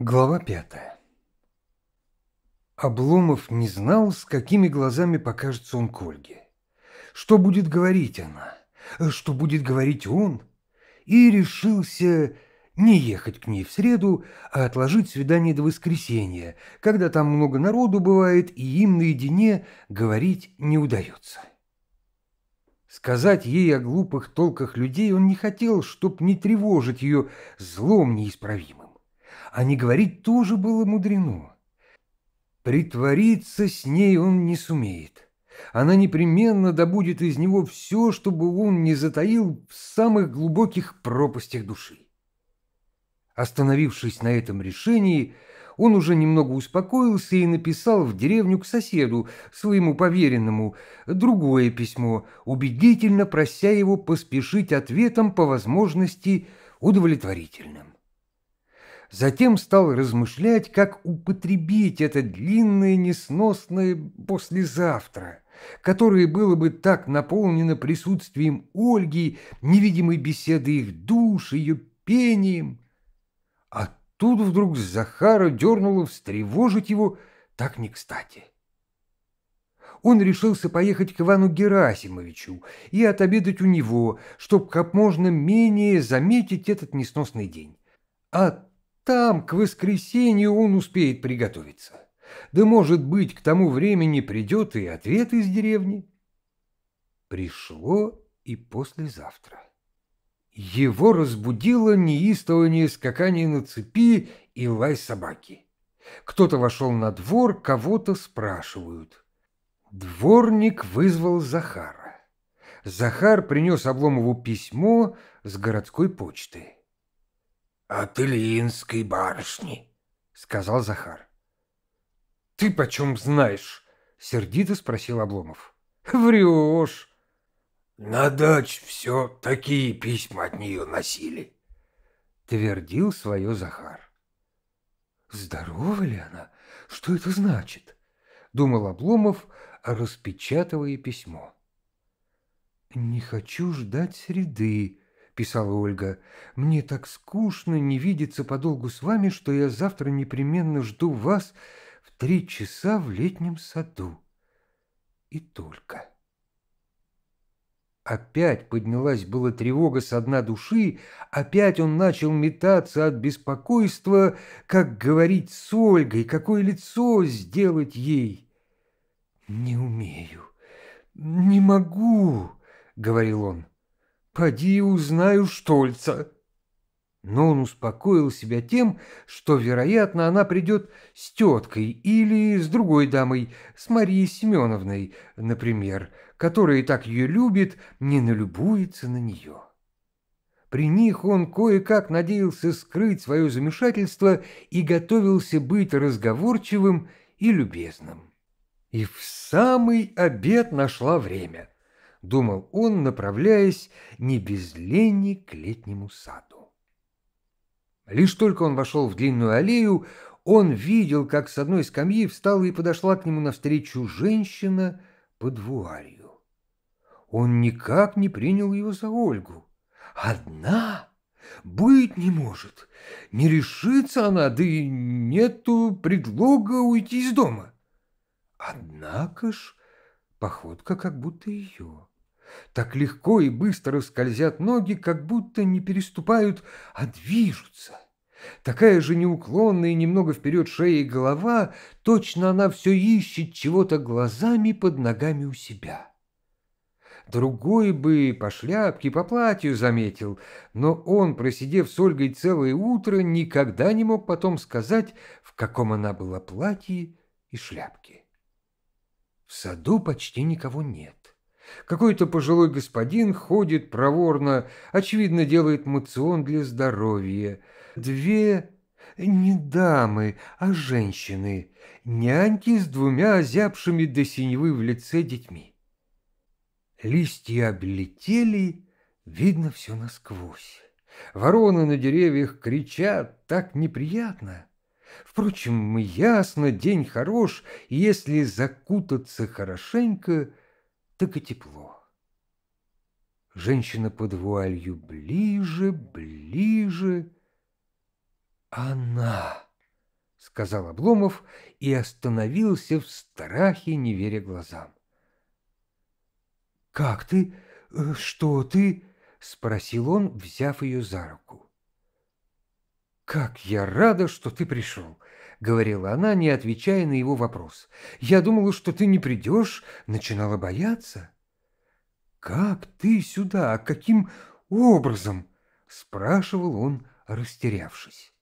Глава пятая. Обломов не знал, с какими глазами покажется он к Ольге. Что будет говорить она, что будет говорить он, и решился не ехать к ней в среду, а отложить свидание до воскресенья, когда там много народу бывает, и им наедине говорить не удается. Сказать ей о глупых толках людей он не хотел, чтоб не тревожить ее злом неисправимым а не говорить тоже было мудрено. Притвориться с ней он не сумеет. Она непременно добудет из него все, чтобы он не затаил в самых глубоких пропастях души. Остановившись на этом решении, он уже немного успокоился и написал в деревню к соседу, своему поверенному, другое письмо, убедительно прося его поспешить ответом по возможности удовлетворительным. Затем стал размышлять, как употребить это длинное несносное послезавтра, которое было бы так наполнено присутствием Ольги, невидимой беседы их душ, ее пением. А тут вдруг Захара дернуло встревожить его так не кстати. Он решился поехать к Ивану Герасимовичу и отобедать у него, чтобы как можно менее заметить этот несносный день. А там к воскресенью он успеет приготовиться. Да, может быть, к тому времени придет и ответ из деревни. Пришло и послезавтра. Его разбудило неистовое скакания на цепи и лай собаки. Кто-то вошел на двор, кого-то спрашивают. Дворник вызвал Захара. Захар принес Обломову письмо с городской почты. «От Ильинской барышни», — сказал Захар. «Ты почем знаешь?» — сердито спросил Обломов. «Врешь!» «На дач все такие письма от нее носили», — твердил свое Захар. «Здорова ли она? Что это значит?» — думал Обломов, распечатывая письмо. «Не хочу ждать среды», – писала Ольга. «Мне так скучно не видеться подолгу с вами, что я завтра непременно жду вас в три часа в летнем саду. И только». Опять поднялась была тревога с дна души, опять он начал метаться от беспокойства, как говорить с Ольгой, какое лицо сделать ей. «Не умею, не могу», — говорил он. Поди узнаю Штольца. Но он успокоил себя тем, что, вероятно, она придет с теткой или с другой дамой, с Марией Семеновной, например, которая так ее любит, не налюбуется на нее. При них он кое-как надеялся скрыть свое замешательство и готовился быть разговорчивым и любезным. И в самый обед нашла время – думал он, направляясь не без лени к летнему саду. Лишь только он вошел в длинную аллею, он видел, как с одной скамьи встала и подошла к нему навстречу женщина под вуалью. Он никак не принял его за Ольгу. Одна? Быть не может. Не решится она, да и нету предлога уйти из дома. Однако ж, походка как будто ее. Так легко и быстро скользят ноги, как будто не переступают, а движутся. Такая же неуклонная и немного вперед шея и голова, точно она все ищет чего-то глазами под ногами у себя. Другой бы по шляпке, по платью заметил, но он, просидев с Ольгой целое утро, никогда не мог потом сказать, в каком она была платье и шляпке. В саду почти никого нет. Какой-то пожилой господин ходит проворно, очевидно, делает мацион для здоровья. Две не дамы, а женщины, няньки с двумя озябшими до синевы в лице детьми. Листья облетели, видно все насквозь. Вороны на деревьях кричат так неприятно. Впрочем, ясно, день хорош, если закутаться хорошенько — так и тепло. Женщина под вуалью ближе, ближе. «Она!» — сказал Обломов и остановился в страхе, не веря глазам. «Как ты? Э, что ты?» — спросил он, взяв ее за руку. «Как я рада, что ты пришел!» говорила она, не отвечая на его вопрос. «Я думала, что ты не придешь», начинала бояться. «Как ты сюда? А каким образом?» — спрашивал он, растерявшись.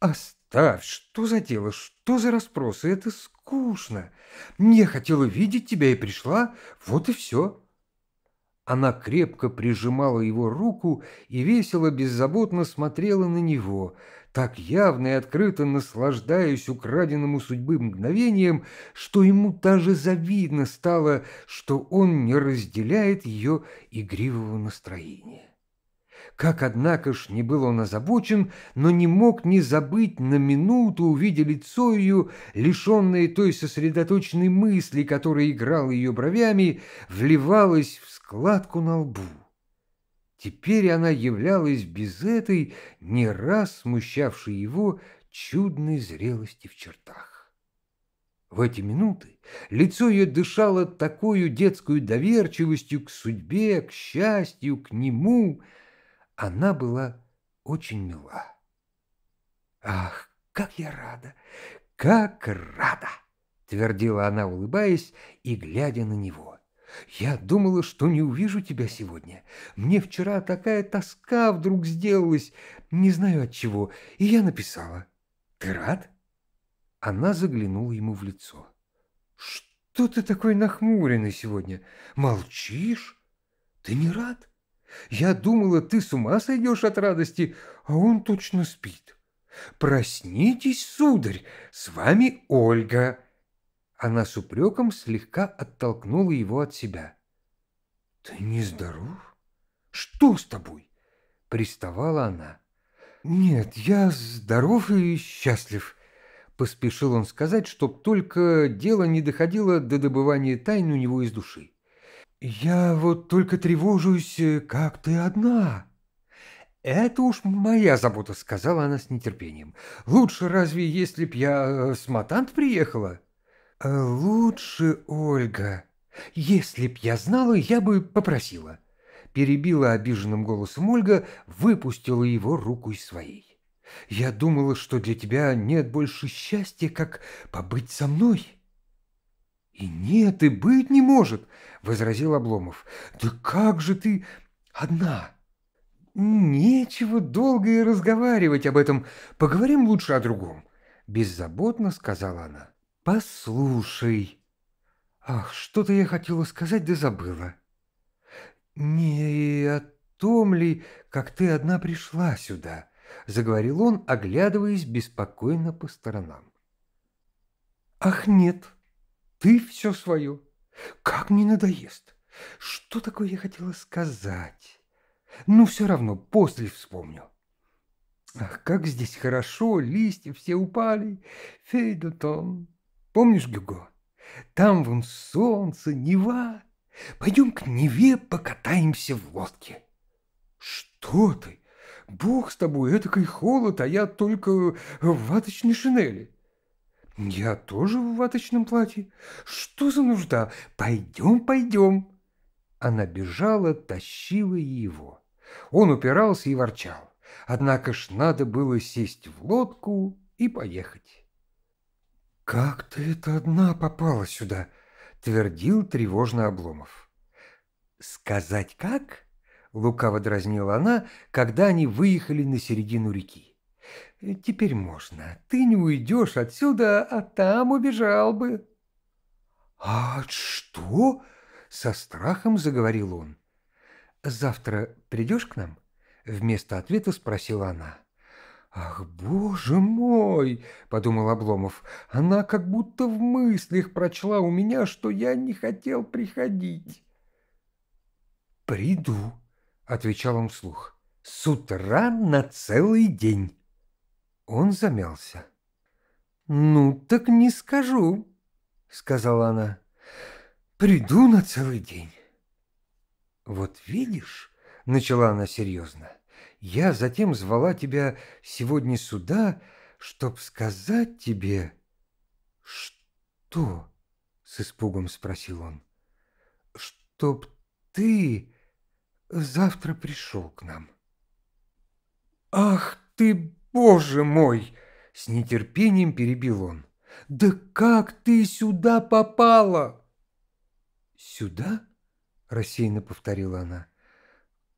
«Оставь! Что за дело? Что за расспросы? Это скучно! Не хотела видеть тебя и пришла. Вот и все!» Она крепко прижимала его руку и весело, беззаботно смотрела на него — так явно и открыто наслаждаясь украденному судьбы мгновением, что ему даже завидно стало, что он не разделяет ее игривого настроения. Как, однако ж, не был он озабочен, но не мог не забыть на минуту, увидя лицо ее, лишенное той сосредоточенной мысли, которая играла ее бровями, вливалась в складку на лбу. Теперь она являлась без этой, не раз смущавшей его, чудной зрелости в чертах. В эти минуты лицо ее дышало такую детскую доверчивостью к судьбе, к счастью, к нему. Она была очень мила. «Ах, как я рада! Как рада!» — твердила она, улыбаясь и глядя на него. Я думала, что не увижу тебя сегодня. Мне вчера такая тоска вдруг сделалась, не знаю от чего, и я написала. Ты рад? Она заглянула ему в лицо. Что ты такой нахмуренный сегодня? Молчишь? Ты не рад? Я думала, ты с ума сойдешь от радости, а он точно спит. Проснитесь, сударь, с вами Ольга. Она с упреком слегка оттолкнула его от себя. «Ты нездоров? Что с тобой?» — приставала она. «Нет, я здоров и счастлив», — поспешил он сказать, чтоб только дело не доходило до добывания тайн у него из души. «Я вот только тревожусь, как ты одна». «Это уж моя забота», — сказала она с нетерпением. «Лучше разве, если б я э, с Матант приехала?» А «Лучше, Ольга. Если б я знала, я бы попросила». Перебила обиженным голосом Ольга, выпустила его руку из своей. «Я думала, что для тебя нет больше счастья, как побыть со мной». «И нет, и быть не может», — возразил Обломов. «Да как же ты одна?» «Нечего долго и разговаривать об этом. Поговорим лучше о другом», — беззаботно сказала она. «Послушай. Ах, что-то я хотела сказать, да забыла. Не о том ли, как ты одна пришла сюда?» — заговорил он, оглядываясь беспокойно по сторонам. «Ах, нет, ты все свое. Как мне надоест. Что такое я хотела сказать? Ну, все равно, после вспомню». Ах, как здесь хорошо, листья все упали, фейдутон. Помнишь, Гюго? Там вон солнце, Нева. Пойдем к Неве покатаемся в лодке. Что ты? Бог с тобой, этакой холод, а я только в ваточной шинели. Я тоже в ваточном платье. Что за нужда? Пойдем, пойдем. Она бежала, тащила его. Он упирался и ворчал. Однако ж надо было сесть в лодку и поехать. «Как ты это одна попала сюда?» – твердил тревожно Обломов. «Сказать как?» – лукаво дразнила она, когда они выехали на середину реки. «Теперь можно. Ты не уйдешь отсюда, а там убежал бы». «А что?» – со страхом заговорил он. «Завтра придешь к нам?» – вместо ответа спросила она. «Ах, боже мой!» – подумал Обломов. «Она как будто в мыслях прочла у меня, что я не хотел приходить». «Приду», – отвечал он вслух. «С утра на целый день». Он замялся. «Ну, так не скажу», — сказала она. «Приду на целый день». «Вот видишь», — начала она серьезно, я затем звала тебя сегодня сюда, чтоб сказать тебе...» «Что?» — с испугом спросил он. «Чтоб ты завтра пришел к нам». «Ах ты, боже мой!» — с нетерпением перебил он. «Да как ты сюда попала?» «Сюда?» — рассеянно повторила она.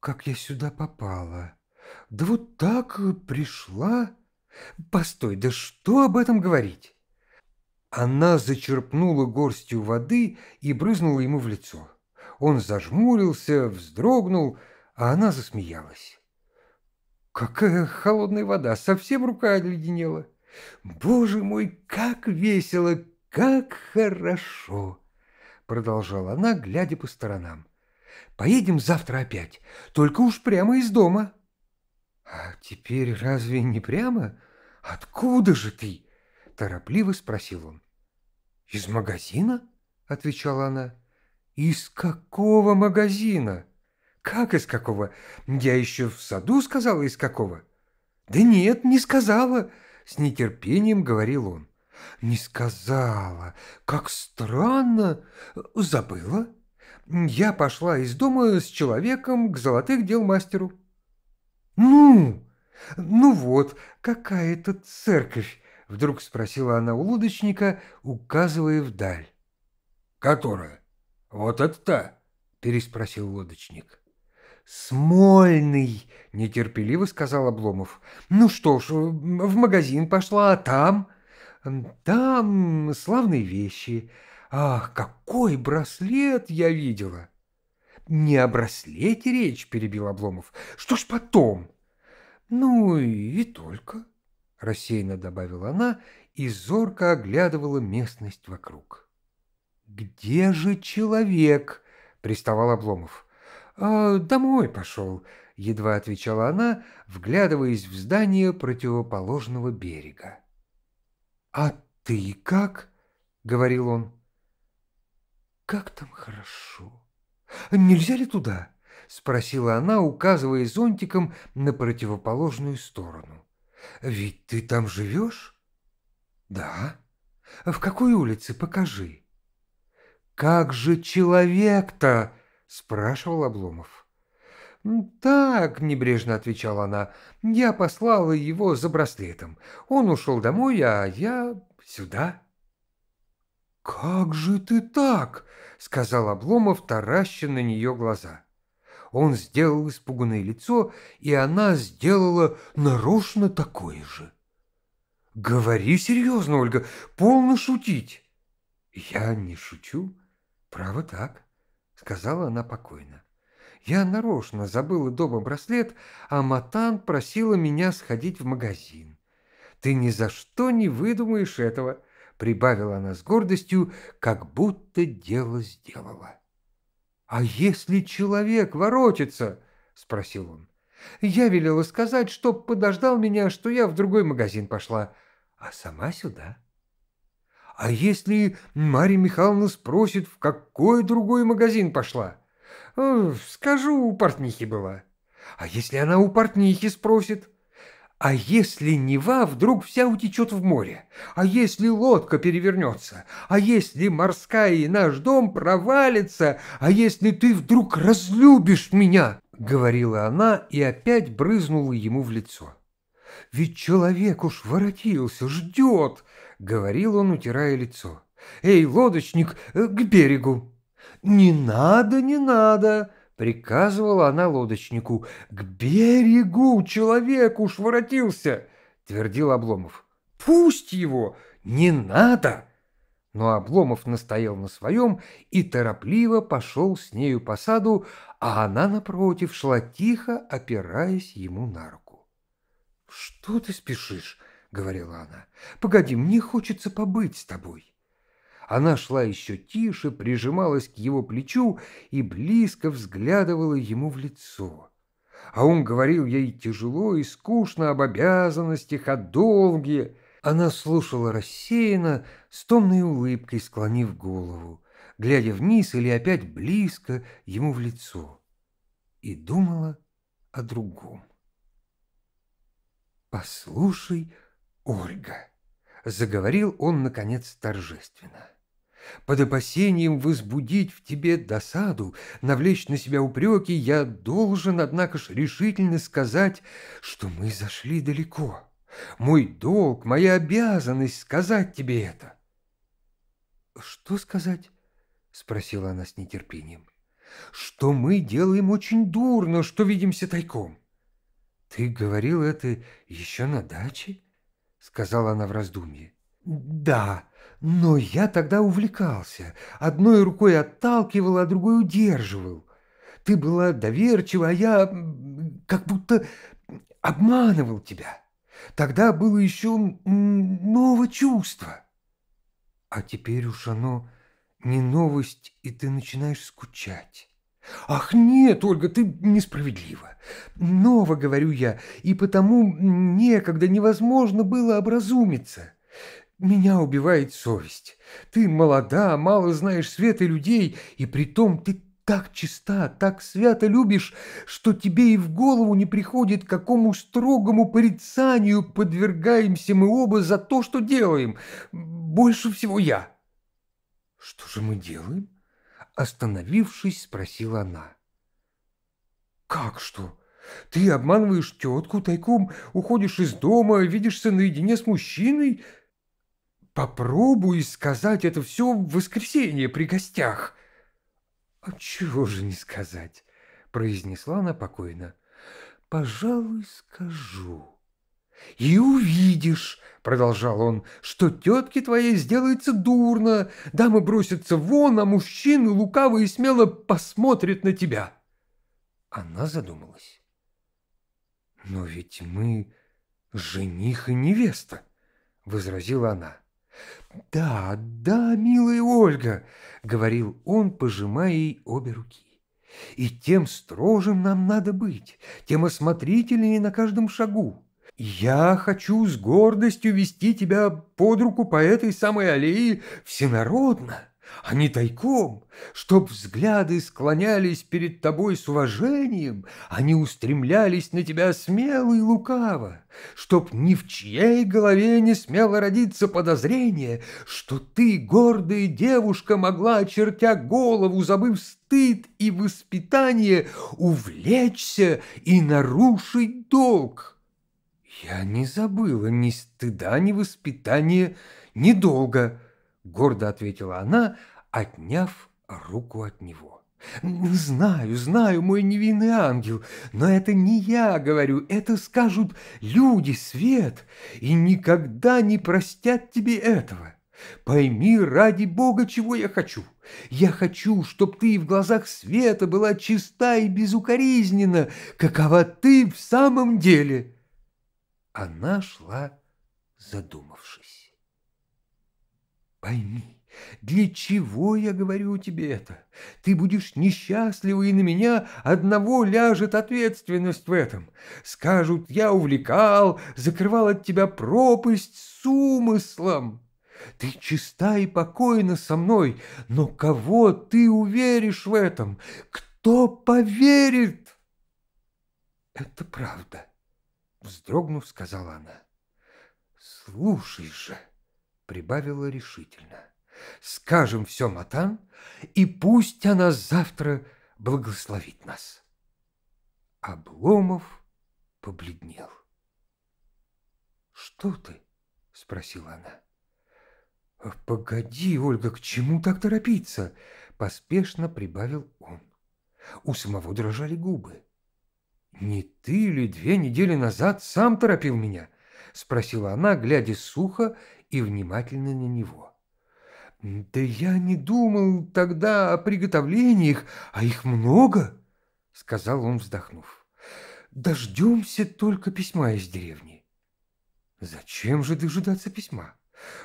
«Как я сюда попала?» Да вот так пришла. Постой, да что об этом говорить? Она зачерпнула горстью воды и брызнула ему в лицо. Он зажмурился, вздрогнул, а она засмеялась. Какая холодная вода, совсем рука оледенела. Боже мой, как весело, как хорошо! Продолжала она, глядя по сторонам. Поедем завтра опять, только уж прямо из дома. «А теперь разве не прямо? Откуда же ты?» – торопливо спросил он. «Из магазина?» – отвечала она. «Из какого магазина?» «Как из какого? Я еще в саду сказала, из какого?» «Да нет, не сказала!» – с нетерпением говорил он. «Не сказала! Как странно! Забыла!» Я пошла из дома с человеком к золотых дел мастеру. «Ну! Ну вот, какая это церковь!» — вдруг спросила она у лодочника, указывая вдаль. «Которая? Вот это та?» — переспросил лодочник. «Смольный!» — нетерпеливо сказал Обломов. «Ну что ж, в магазин пошла, а там...» «Там славные вещи. Ах, какой браслет я видела!» Не о браслете речь, перебил Обломов. Что ж потом? Ну и только, рассеянно добавила она и зорко оглядывала местность вокруг. Где же человек? приставал Обломов. А, домой пошел, едва отвечала она, вглядываясь в здание противоположного берега. «А ты как?» — говорил он. «Как там хорошо!» «Нельзя ли туда?» — спросила она, указывая зонтиком на противоположную сторону. «Ведь ты там живешь?» «Да». «А «В какой улице? Покажи». «Как же человек-то?» — спрашивал Обломов. «Так», — небрежно отвечала она, — «я послала его за браслетом. Он ушел домой, а я сюда». «Как же ты так?» — сказал Обломов, тараща на нее глаза. Он сделал испуганное лицо, и она сделала нарочно такое же. «Говори серьезно, Ольга, полно шутить!» «Я не шучу. Право так», — сказала она покойно. «Я нарочно забыла дома браслет, а Матан просила меня сходить в магазин. Ты ни за что не выдумаешь этого!» прибавила она с гордостью, как будто дело сделала. «А если человек воротится?» — спросил он. «Я велела сказать, чтоб подождал меня, что я в другой магазин пошла, а сама сюда». «А если Марья Михайловна спросит, в какой другой магазин пошла?» «Э, «Скажу, у портнихи была». «А если она у портнихи спросит?» А если Нева вдруг вся утечет в море? А если лодка перевернется? А если морская и наш дом провалится? А если ты вдруг разлюбишь меня?» — говорила она и опять брызнула ему в лицо. «Ведь человек уж воротился, ждет!» — говорил он, утирая лицо. «Эй, лодочник, э, к берегу!» «Не надо, не надо!» Приказывала она лодочнику. «К берегу человек уж воротился!» — твердил Обломов. «Пусть его! Не надо!» Но Обломов настоял на своем и торопливо пошел с нею по саду, а она, напротив, шла тихо, опираясь ему на руку. «Что ты спешишь?» — говорила она. «Погоди, мне хочется побыть с тобой». Она шла еще тише, прижималась к его плечу и близко взглядывала ему в лицо. А он говорил ей тяжело и скучно об обязанностях, о долге. Она слушала рассеянно, с томной улыбкой склонив голову, глядя вниз или опять близко ему в лицо, и думала о другом. «Послушай, Ольга», — заговорил он, наконец, торжественно, — под опасением возбудить в тебе досаду, навлечь на себя упреки, я должен, однако ж, решительно сказать, что мы зашли далеко. Мой долг, моя обязанность сказать тебе это. «Что сказать?» — спросила она с нетерпением. «Что мы делаем очень дурно, что видимся тайком». «Ты говорил это еще на даче?» — сказала она в раздумье. «Да», но я тогда увлекался, одной рукой отталкивал, а другой удерживал. Ты была доверчива, а я как будто обманывал тебя. Тогда было еще новое чувство. А теперь уж оно не новость, и ты начинаешь скучать. «Ах, нет, Ольга, ты несправедлива. Ново, говорю я, и потому некогда невозможно было образумиться». Меня убивает совесть. Ты молода, мало знаешь света и людей, и притом ты так чиста, так свято любишь, что тебе и в голову не приходит, какому строгому порицанию подвергаемся мы оба за то, что делаем. Больше всего я. Что же мы делаем? Остановившись, спросила она. Как что? Ты обманываешь тетку тайком, уходишь из дома, видишься наедине с мужчиной – Попробуй сказать это все в воскресенье при гостях. А чего же не сказать, произнесла она покойно. Пожалуй, скажу. «И увидишь, — продолжал он, — что тетке твоей сделается дурно, дамы бросятся вон, а мужчины лукаво и смело посмотрят на тебя». Она задумалась. «Но ведь мы жених и невеста, — возразила она. «Да, да, милая Ольга», — говорил он, пожимая ей обе руки. «И тем строжим нам надо быть, тем осмотрительнее на каждом шагу. Я хочу с гордостью вести тебя под руку по этой самой аллее всенародно». Они тайком, чтоб взгляды склонялись перед тобой с уважением, они устремлялись на тебя смело и лукаво, чтоб ни в чьей голове не смело родиться подозрение, что ты, гордая девушка, могла, чертя голову, забыв стыд и воспитание, увлечься и нарушить долг. Я не забыла ни стыда, ни воспитания, ни долга, — гордо ответила она, отняв руку от него. «Знаю, знаю, мой невинный ангел, но это не я говорю, это скажут люди, Свет, и никогда не простят тебе этого. Пойми ради Бога, чего я хочу. Я хочу, чтоб ты в глазах Света была чиста и безукоризнена, какова ты в самом деле». Она шла, задумавшись. Пойми, для чего я говорю тебе это? Ты будешь несчастлива, и на меня одного ляжет ответственность в этом. Скажут, я увлекал, закрывал от тебя пропасть с умыслом. Ты чиста и покойна со мной, но кого ты уверишь в этом? Кто поверит? Это правда, вздрогнув, сказала она. Слушай же прибавила решительно. «Скажем все Матан, и пусть она завтра благословит нас». Обломов побледнел. «Что ты?» — спросила она. «Погоди, Ольга, к чему так торопиться?» — поспешно прибавил он. У самого дрожали губы. «Не ты ли две недели назад сам торопил меня?» — спросила она, глядя сухо и внимательно на него. «Да я не думал тогда о приготовлениях, а их много», — сказал он, вздохнув. «Дождемся только письма из деревни». «Зачем же дожидаться письма?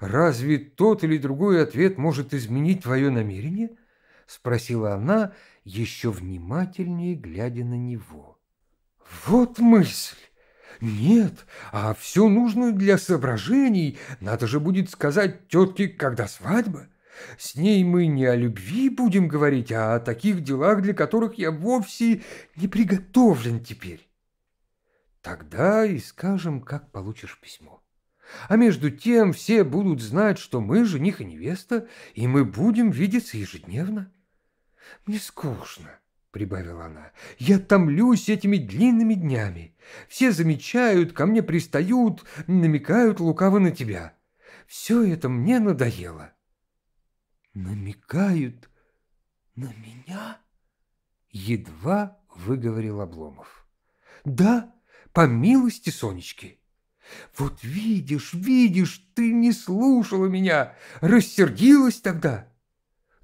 Разве тот или другой ответ может изменить твое намерение?» — спросила она, еще внимательнее глядя на него. «Вот мысль!» Нет, а все нужно для соображений. Надо же будет сказать тетке, когда свадьба. С ней мы не о любви будем говорить, а о таких делах, для которых я вовсе не приготовлен теперь. Тогда и скажем, как получишь письмо. А между тем все будут знать, что мы жених и невеста, и мы будем видеться ежедневно. Мне скучно, — прибавила она, — я томлюсь этими длинными днями. Все замечают, ко мне пристают, намекают лукаво на тебя. Все это мне надоело. Намекают на меня? Едва выговорил Обломов. Да, по милости Сонечки. Вот видишь, видишь, ты не слушала меня, рассердилась тогда.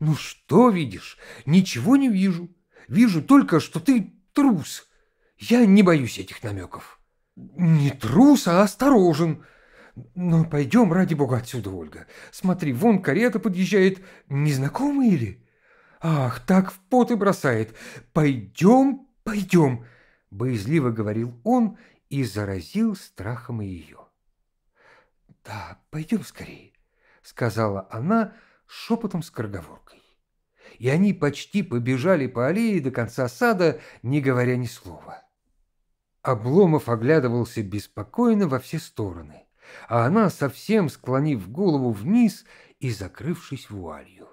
Ну что видишь? Ничего не вижу. Вижу только, что ты трус, я не боюсь этих намеков. Не трус, а осторожен. Но пойдем, ради бога, отсюда, Ольга. Смотри, вон карета подъезжает. Незнакомые ли? Ах, так в пот и бросает. Пойдем, пойдем, боязливо говорил он и заразил страхом ее. Да, пойдем скорее, сказала она шепотом с корговоркой. И они почти побежали по аллее до конца сада, не говоря ни слова. Обломов оглядывался беспокойно во все стороны, а она, совсем склонив голову вниз и закрывшись вуалью.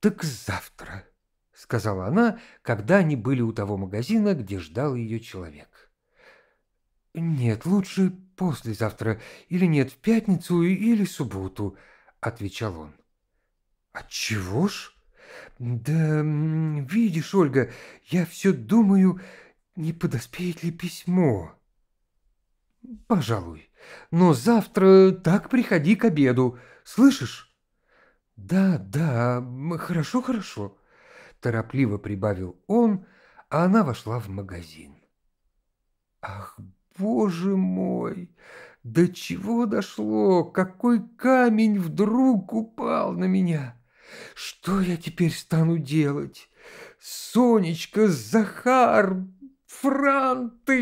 «Так завтра», — сказала она, когда они были у того магазина, где ждал ее человек. «Нет, лучше послезавтра, или нет, в пятницу или субботу», — отвечал он. «Отчего ж?» «Да видишь, Ольга, я все думаю...» не подоспеет ли письмо? Пожалуй. Но завтра так приходи к обеду, слышишь? Да, да, хорошо, хорошо. Торопливо прибавил он, а она вошла в магазин. Ах, боже мой! До чего дошло? Какой камень вдруг упал на меня? Что я теперь стану делать? Сонечка, Захар, Франты!